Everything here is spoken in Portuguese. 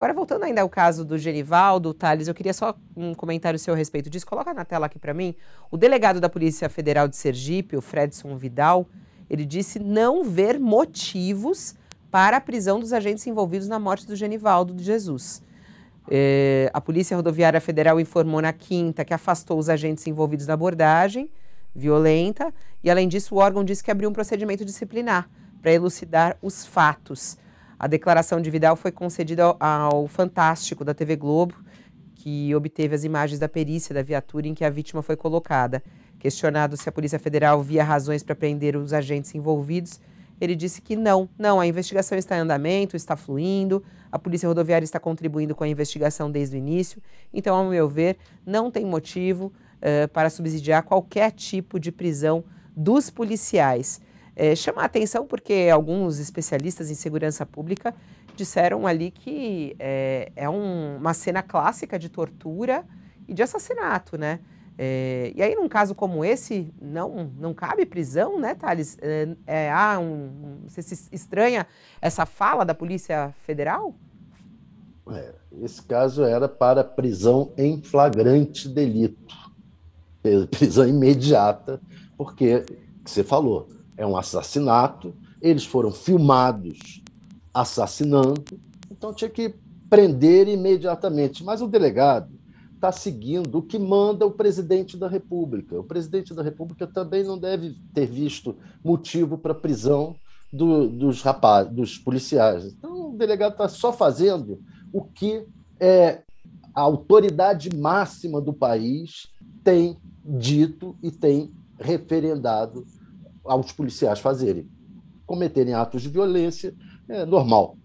Agora, voltando ainda ao caso do Genivaldo Thales, eu queria só um comentário seu a respeito disso. Coloca na tela aqui para mim. O delegado da Polícia Federal de Sergipe, o Fredson Vidal, ele disse não ver motivos para a prisão dos agentes envolvidos na morte do Genivaldo de Jesus. É, a Polícia Rodoviária Federal informou na quinta que afastou os agentes envolvidos na abordagem violenta e, além disso, o órgão disse que abriu um procedimento disciplinar para elucidar os fatos. A declaração de Vidal foi concedida ao, Fantástico da TV Globo, que obteve as imagens da perícia da viatura em que a vítima foi colocada. Questionado se a Polícia Federal via razões para prender os agentes envolvidos, ele disse que não, não, a investigação está em andamento, está fluindo, a Polícia Rodoviária está contribuindo com a investigação desde o início, então, ao meu ver, não tem motivo uh, para subsidiar qualquer tipo de prisão dos policiais é, chama a atenção porque alguns especialistas em segurança pública disseram ali que é, é um, uma cena clássica de tortura e de assassinato, né? É, e aí, num caso como esse, não, não cabe prisão, né, Thales? É, ah, um, você se estranha essa fala da Polícia Federal? É, esse caso era para prisão em flagrante delito, prisão imediata, porque, que você falou, é um assassinato, eles foram filmados assassinando, então tinha que prender imediatamente. Mas o delegado está seguindo o que manda o presidente da República. O presidente da República também não deve ter visto motivo para prisão do, dos dos policiais. Então o delegado está só fazendo o que é, a autoridade máxima do país tem dito e tem referendado aos policiais fazerem, cometerem atos de violência, é normal.